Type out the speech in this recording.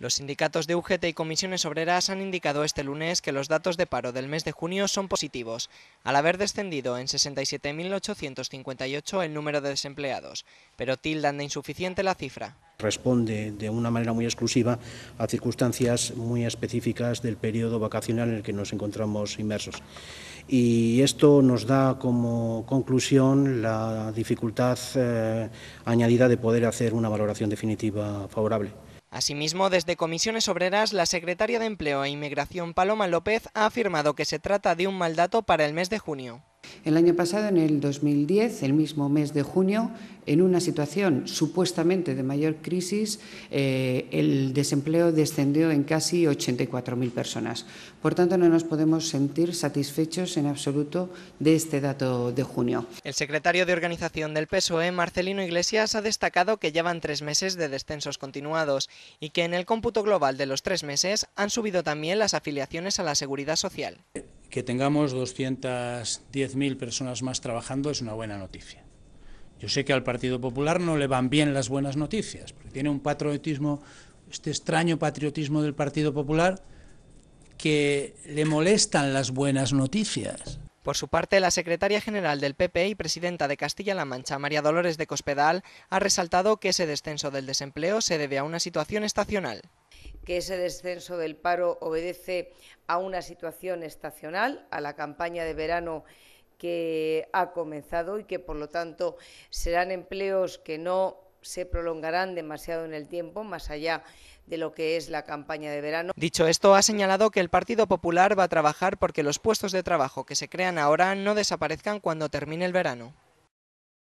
Los sindicatos de UGT y comisiones obreras han indicado este lunes que los datos de paro del mes de junio son positivos, al haber descendido en 67.858 el número de desempleados, pero tildan de insuficiente la cifra. Responde de una manera muy exclusiva a circunstancias muy específicas del periodo vacacional en el que nos encontramos inmersos. Y esto nos da como conclusión la dificultad eh, añadida de poder hacer una valoración definitiva favorable. Asimismo, desde Comisiones Obreras, la secretaria de Empleo e Inmigración Paloma López ha afirmado que se trata de un mal dato para el mes de junio. El año pasado, en el 2010, el mismo mes de junio, en una situación supuestamente de mayor crisis, eh, el desempleo descendió en casi 84.000 personas. Por tanto, no nos podemos sentir satisfechos en absoluto de este dato de junio. El secretario de Organización del PSOE, Marcelino Iglesias, ha destacado que llevan tres meses de descensos continuados y que en el cómputo global de los tres meses han subido también las afiliaciones a la seguridad social que tengamos 210.000 personas más trabajando es una buena noticia. Yo sé que al Partido Popular no le van bien las buenas noticias, porque tiene un patriotismo, este extraño patriotismo del Partido Popular, que le molestan las buenas noticias. Por su parte, la secretaria general del PP y presidenta de Castilla-La Mancha, María Dolores de Cospedal, ha resaltado que ese descenso del desempleo se debe a una situación estacional que ese descenso del paro obedece a una situación estacional, a la campaña de verano que ha comenzado y que, por lo tanto, serán empleos que no se prolongarán demasiado en el tiempo, más allá de lo que es la campaña de verano. Dicho esto, ha señalado que el Partido Popular va a trabajar porque los puestos de trabajo que se crean ahora no desaparezcan cuando termine el verano.